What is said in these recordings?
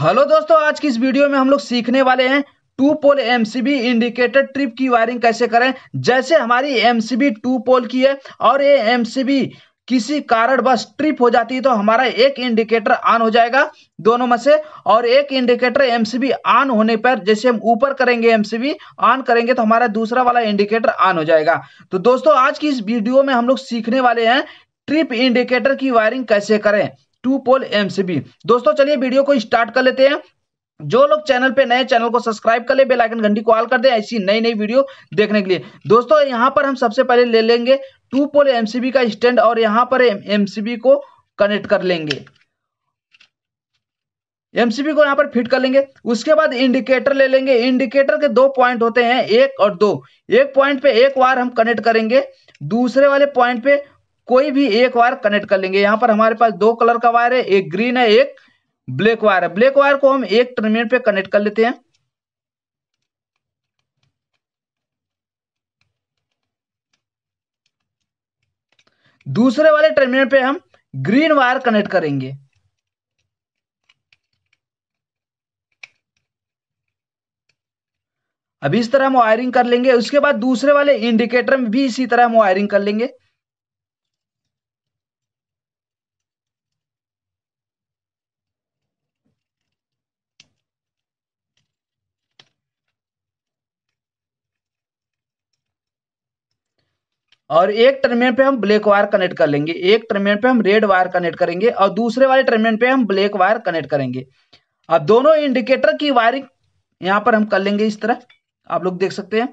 hello दोस्तों आज की इस वीडियो में हम लोग सीखने वाले हैं two pole MCB indicator trip की वायरिंग कैसे करें जैसे हमारी एमसीबी टू पोल की है और ये एमसीबी किसी कारण बस ट्रिप हो जाती है तो हमारा एक इंडिकेटर ऑन हो जाएगा दोनों में से और एक इंडिकेटर एमसीबी ऑन होने पर जैसे हम ऊपर करेंगे एमसीबी ऑन करेंगे तो हमारा दूसरा वाला इंडिकेटर ऑन हो जाएगा तो दोस्तों आज की इस वीडियो में हम लोग सीखने वाले हैं ट्रिप इंडिकेटर की वायरिंग कैसे करें टू पोल एमसीबी दोस्तों चलिए वीडियो को स्टार्ट कर लेते हैं जो लोग चैनल पे नए चैनल को सब्सक्राइब कर ले बेल आइकन घंटी को ऑल कर दे ऐसी नई नई वीडियो देखने के लिए दोस्तों यहाँ पर हम सबसे पहले ले लेंगे टू पोल एमसीबी का स्टैंड और यहाँ पर एमसीबी को कनेक्ट कर लेंगे एमसीबी को यहाँ पर फिट कर लेंगे उसके बाद इंडिकेटर ले लेंगे इंडिकेटर के दो पॉइंट होते हैं एक और दो एक पॉइंट पे एक वायर हम कनेक्ट करेंगे दूसरे वाले पॉइंट पे कोई भी एक वायर कनेक्ट कर लेंगे यहाँ पर हमारे पास दो कलर का वायर है एक ग्रीन है एक ब्लैक वायर है ब्लैक वायर को हम एक टर्मिनल पे कनेक्ट कर लेते हैं दूसरे वाले टर्मिनल पे हम ग्रीन वायर कनेक्ट करेंगे अभी इस तरह हम वायरिंग कर लेंगे उसके बाद दूसरे वाले इंडिकेटर में भी इसी तरह हम वायरिंग कर लेंगे और एक टर्मिनल पे हम ब्लैक वायर कनेक्ट कर लेंगे एक टर्मिनल पे हम रेड वायर कनेक्ट करेंगे और दूसरे वाले टर्मिनल पे हम ब्लैक वायर कनेक्ट करेंगे अब दोनों इंडिकेटर की वायरिंग यहाँ पर हम कर लेंगे इस तरह आप लोग देख सकते हैं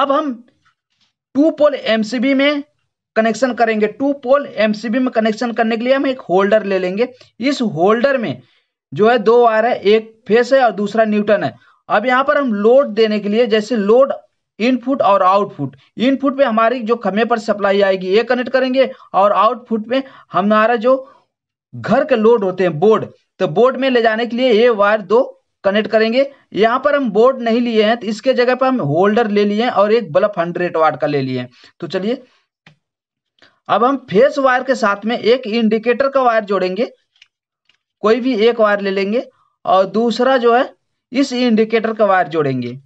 अब हम टू पोल एमसीबी में कनेक्शन करेंगे टू पोल एमसीबी में कनेक्शन करने के लिए हम एक होल्डर ले लेंगे इस होल्डर में जो है दो वायर है एक फेस है और दूसरा न्यूटन है अब यहाँ पर हम लोड देने के लिए जैसे लोड इनपुट और आउटपुट इनपुट में हमारी जो खम्भे पर सप्लाई आएगी ये कनेक्ट करेंगे और आउटपुट में हमारा जो घर के लोड होते हैं बोर्ड तो बोर्ड में ले जाने के लिए ये वायर दो कनेक्ट करेंगे यहाँ पर हम बोर्ड नहीं लिए हैं तो इसके जगह पर हम होल्डर ले लिए और एक बल्ब हंड्रेड वाट का ले लिए तो चलिए अब हम फेस वायर के साथ में एक इंडिकेटर का वायर जोड़ेंगे कोई भी एक वायर ले लेंगे और दूसरा जो है इस इंडिकेटर का वायर जोड़ेंगे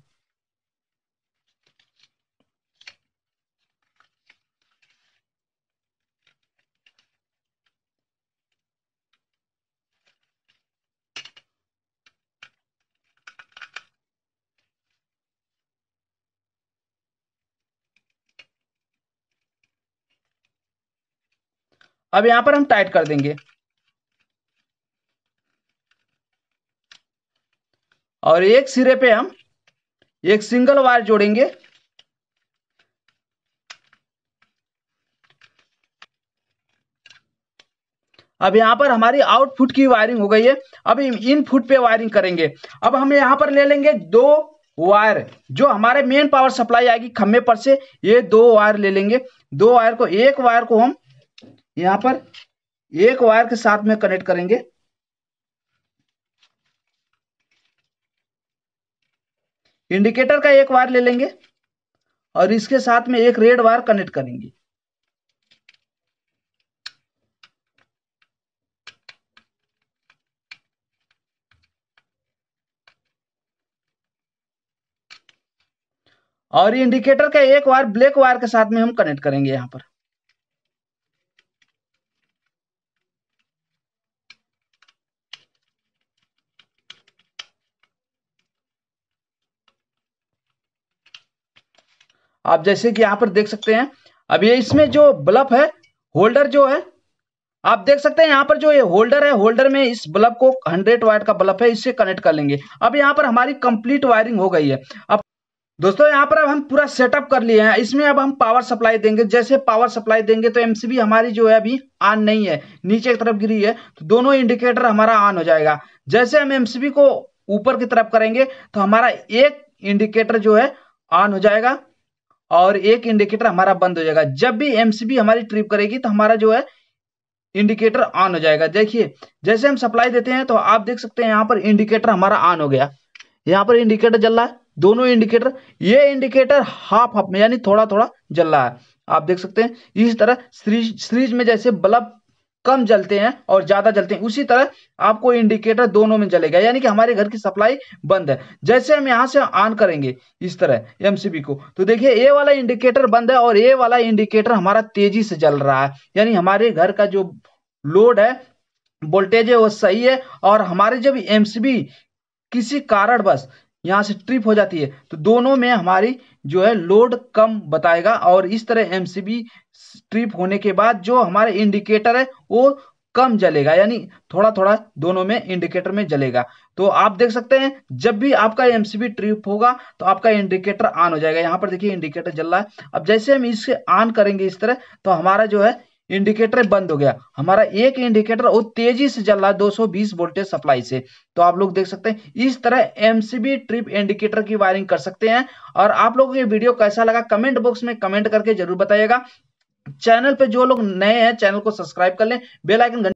अब यहां पर हम टाइट कर देंगे और एक सिरे पे हम एक सिंगल वायर जोड़ेंगे अब यहां पर हमारी आउटपुट की वायरिंग हो गई है अब इनपुट पे वायरिंग करेंगे अब हम यहां पर ले लेंगे दो वायर जो हमारे मेन पावर सप्लाई आएगी खम्भे पर से ये दो वायर ले लेंगे दो वायर को एक वायर को हम यहां पर एक वायर के साथ में कनेक्ट करेंगे इंडिकेटर का एक वायर ले लेंगे और इसके साथ में एक रेड वायर कनेक्ट करेंगे और इंडिकेटर का एक वायर ब्लैक वायर के साथ में हम कनेक्ट करेंगे यहां पर आप जैसे कि यहाँ पर देख सकते हैं अब ये इसमें जो बल्ब है होल्डर जो है आप देख सकते हैं यहाँ पर जो ये होल्डर है होल्डर में इस बल्ब को 100 वाट का बल्ब है इससे कनेक्ट कर लेंगे अब यहाँ पर हमारी कंप्लीट वायरिंग हो गई है अब दोस्तों यहाँ पर अब हम पूरा सेटअप कर लिए हैं इसमें अब हम पावर सप्लाई देंगे जैसे पावर सप्लाई देंगे तो एमसीबी हमारी जो है अभी ऑन नहीं है नीचे की तरफ गिरी है तो दोनों इंडिकेटर हमारा ऑन हो जाएगा जैसे हम एमसीबी को ऊपर की तरफ करेंगे तो हमारा एक इंडिकेटर जो है ऑन हो जाएगा और एक इंडिकेटर हमारा बंद हो जाएगा जब भी एमसीबी हमारी ट्रिप करेगी तो हमारा जो है इंडिकेटर ऑन हो जाएगा देखिए जैसे हम सप्लाई देते हैं तो आप देख सकते हैं यहाँ पर इंडिकेटर हमारा ऑन हो गया यहाँ पर इंडिकेटर जल रहा है दोनों इंडिकेटर ये इंडिकेटर हाफ हाफ में यानी थोड़ा थोड़ा जल रहा है आप देख सकते हैं इस तरह सीरीज सीरीज में जैसे बल्ब कम जलते हैं और ज्यादा जलते हैं उसी तरह आपको इंडिकेटर दोनों में जलेगा यानी कि हमारे घर की सप्लाई बंद है जैसे हम यहाँ से ऑन करेंगे इस तरह एमसीबी को तो देखिए ए वाला इंडिकेटर बंद है और ए वाला इंडिकेटर हमारा तेजी से जल रहा है यानी हमारे घर का जो लोड है वोल्टेज है वो सही है और हमारे जब एमसीबी किसी कारण बस यहाँ से ट्रिप हो जाती है तो दोनों में हमारी जो है लोड कम बताएगा और इस तरह एम ट्रिप होने के बाद जो हमारे इंडिकेटर है वो कम जलेगा यानी थोड़ा थोड़ा दोनों में इंडिकेटर में जलेगा तो आप देख सकते हैं जब भी आपका एम ट्रिप होगा तो आपका इंडिकेटर ऑन हो जाएगा यहाँ पर देखिए इंडिकेटर जल रहा है अब जैसे हम इसे ऑन करेंगे इस तरह तो हमारा जो है इंडिकेटर बंद हो गया हमारा एक इंडिकेटर और तेजी से चल रहा है बीस वोल्टेज सप्लाई से तो आप लोग देख सकते हैं इस तरह एमसीबी ट्रिप इंडिकेटर की वायरिंग कर सकते हैं और आप लोगों को ये वीडियो कैसा लगा कमेंट बॉक्स में कमेंट करके जरूर बताइएगा चैनल पे जो लोग नए हैं चैनल को सब्सक्राइब कर लें बेल आइकन